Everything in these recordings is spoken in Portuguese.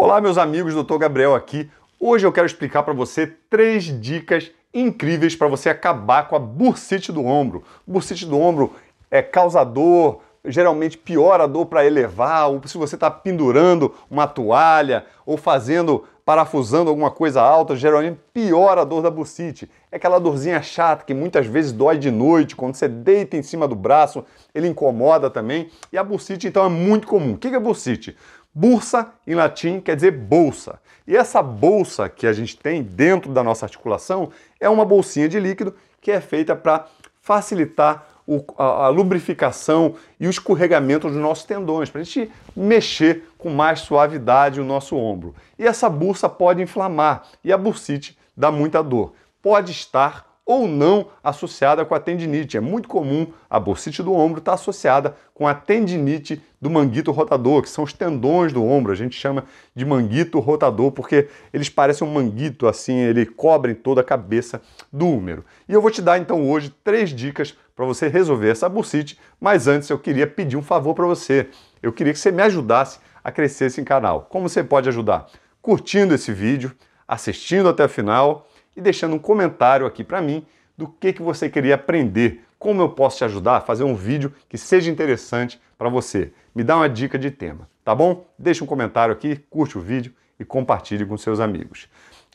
Olá, meus amigos, Dr. Gabriel aqui. Hoje eu quero explicar para você três dicas incríveis para você acabar com a bursite do ombro. Bursite do ombro é causador, geralmente piora a dor para elevar, ou se você está pendurando uma toalha ou fazendo, parafusando alguma coisa alta, geralmente piora a dor da bursite. É aquela dorzinha chata que muitas vezes dói de noite, quando você deita em cima do braço, ele incomoda também. E a bursite, então, é muito comum. O que é bursite? Bursa, em latim, quer dizer bolsa. E essa bolsa que a gente tem dentro da nossa articulação é uma bolsinha de líquido que é feita para facilitar o, a, a, lubrificação e o escorregamento dos nossos tendões, para a gente mexer com mais suavidade o nosso ombro. E essa bursa pode inflamar e a bursite dá muita dor. Pode estar ou não associada com a tendinite. É muito comum a bursite do ombro estar associada com a tendinite do manguito rotador, que são os tendões do ombro. A gente chama de manguito rotador porque eles parecem um manguito, assim, ele cobre toda a cabeça do húmero. E eu vou te dar então hoje três dicas para você resolver essa bursite, mas antes eu queria pedir um favor para você. Eu queria que você me ajudasse a crescer esse canal. Como você pode ajudar? Curtindo esse vídeo, assistindo até o final e deixando um comentário aqui para mim do que, que você queria aprender, como eu posso te ajudar a fazer um vídeo que seja interessante para você. Me dá uma dica de tema, tá bom? Deixa um comentário aqui, curte o vídeo e compartilhe com seus amigos.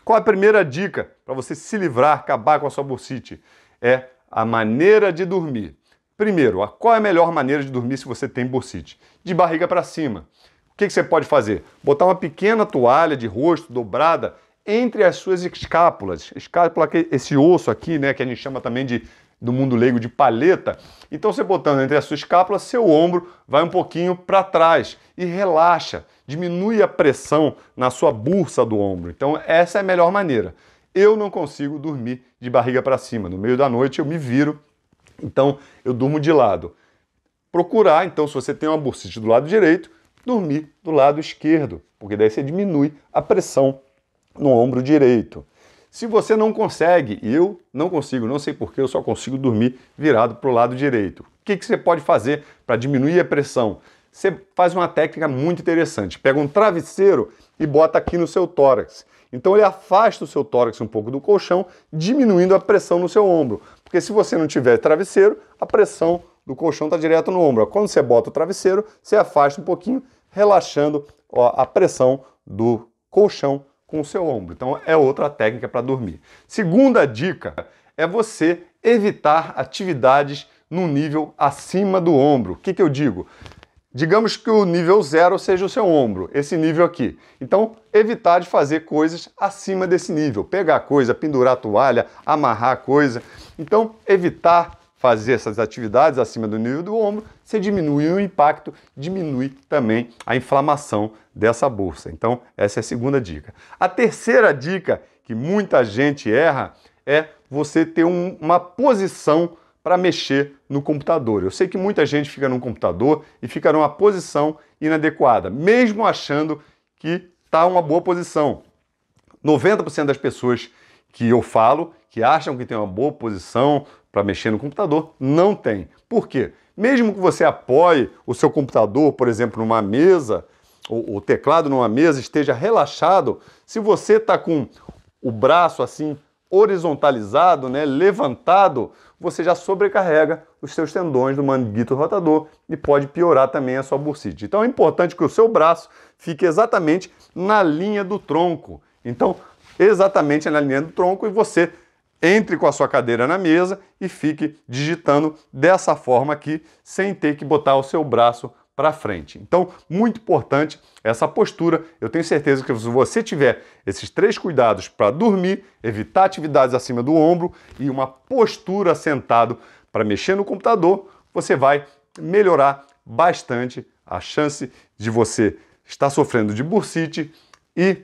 Qual a primeira dica para você se livrar, acabar com a sua bursite? É a maneira de dormir. Primeiro, qual é a melhor maneira de dormir se você tem bursite? De barriga para cima. O que, que você pode fazer? Botar uma pequena toalha de rosto dobrada entre as suas escápulas. Escápula, esse osso aqui, né, que a gente chama também de do mundo leigo de paleta. Então você botando entre as suas escápulas, seu ombro vai um pouquinho para trás e relaxa, diminui a pressão na sua bursa do ombro. Então essa é a melhor maneira. Eu não consigo dormir de barriga para cima. No meio da noite eu me viro, então eu durmo de lado. Procurar, então, se você tem uma bursite do lado direito, dormir do lado esquerdo, porque daí você diminui a pressão no ombro direito. Se você não consegue, eu não consigo, não sei porquê, eu só consigo dormir virado para o lado direito. O que, que você pode fazer para diminuir a pressão? Você faz uma técnica muito interessante. Pega um travesseiro e bota aqui no seu tórax. Então ele afasta o seu tórax um pouco do colchão, diminuindo a pressão no seu ombro. Porque se você não tiver travesseiro, a pressão do colchão está direto no ombro. Quando você bota o travesseiro, você afasta um pouquinho, relaxando ó, a pressão do colchão com o seu ombro. Então é outra técnica para dormir. Segunda dica é você evitar atividades no nível acima do ombro. O que, que eu digo? Digamos que o nível zero seja o seu ombro, esse nível aqui. Então, evitar de fazer coisas acima desse nível. Pegar coisa, pendurar toalha, amarrar coisa. Então, evitar fazer essas atividades acima do nível do ombro, você diminui o impacto, diminui também a inflamação dessa bolsa. Então, essa é a segunda dica. A terceira dica que muita gente erra é você ter um, uma posição para mexer no computador. Eu sei que muita gente fica no computador e fica numa posição inadequada, mesmo achando que está uma boa posição. 90% das pessoas que eu falo, que acham que tem uma boa posição, para mexer no computador? Não tem. Por quê? Mesmo que você apoie o seu computador, por exemplo, numa mesa, o, teclado numa mesa esteja relaxado, se você está com o braço assim horizontalizado, né, levantado, você já sobrecarrega os seus tendões do manguito rotador e pode piorar também a sua bursite. Então é importante que o seu braço fique exatamente na linha do tronco. Então, exatamente na linha do tronco e você entre com a sua cadeira na mesa e fique digitando dessa forma aqui, sem ter que botar o seu braço para frente. Então, muito importante essa postura. Eu tenho certeza que se você tiver esses três cuidados para dormir, evitar atividades acima do ombro e uma postura sentado para mexer no computador, você vai melhorar bastante a chance de você estar sofrendo de bursite e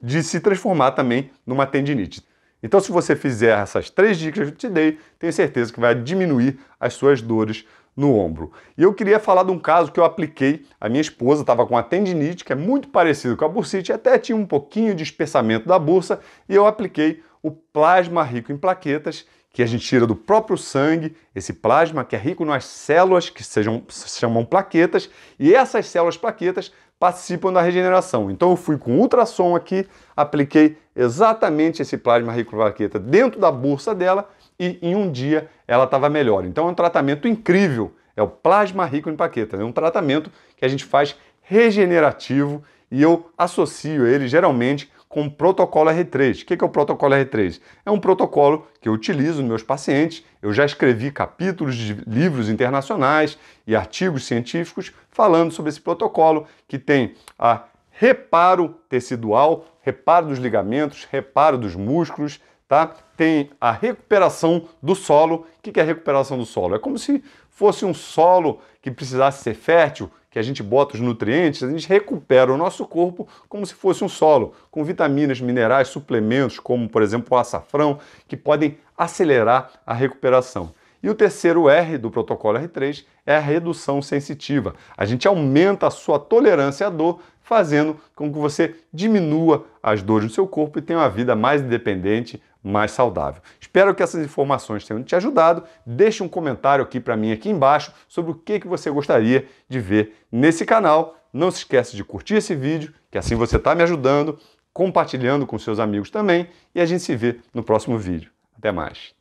de se transformar também numa tendinite. Então, se você fizer essas três dicas que eu te dei, tenho certeza que vai diminuir as suas dores no ombro. E eu queria falar de um caso que eu apliquei. A minha esposa estava com a tendinite, que é muito parecido com a bursite, até tinha um pouquinho de espessamento da bolsa, e eu apliquei o plasma rico em plaquetas, que a gente tira do próprio sangue, esse plasma que é rico nas células que sejam, se chamam plaquetas, e essas células plaquetas participam da regeneração. Então eu fui com ultrassom aqui, apliquei exatamente esse plasma ricrovaqueta dentro da bolsa dela e em um dia ela estava melhor. Então é um tratamento incrível, é o plasma rico em paqueta, é né? um tratamento que a gente faz regenerativo e eu associo ele geralmente com o protocolo R3. O é que é o protocolo R3? É um protocolo que eu utilizo nos meus pacientes. Eu já escrevi capítulos de livros internacionais e artigos científicos falando sobre esse protocolo que tem a reparo tecidual, reparo dos ligamentos, reparo dos músculos, tá? Tem a recuperação do solo. O que é a recuperação do solo? É como se fosse um solo que precisasse ser fértil, que a gente bota os nutrientes, a gente recupera o nosso corpo como se fosse um solo, com vitaminas, minerais, suplementos, como por exemplo o açafrão, que podem acelerar a recuperação. E o terceiro R do protocolo R3 é a redução sensitiva. A gente aumenta a sua tolerância à dor, fazendo com que você diminua as dores do seu corpo e tenha uma vida mais independente, mais saudável. Espero que essas informações tenham te ajudado. Deixe um comentário aqui para mim aqui embaixo sobre o que, que você gostaria de ver nesse canal. Não se esqueça de curtir esse vídeo, que assim você está me ajudando, compartilhando com seus amigos também, e a gente se vê no próximo vídeo. Até mais!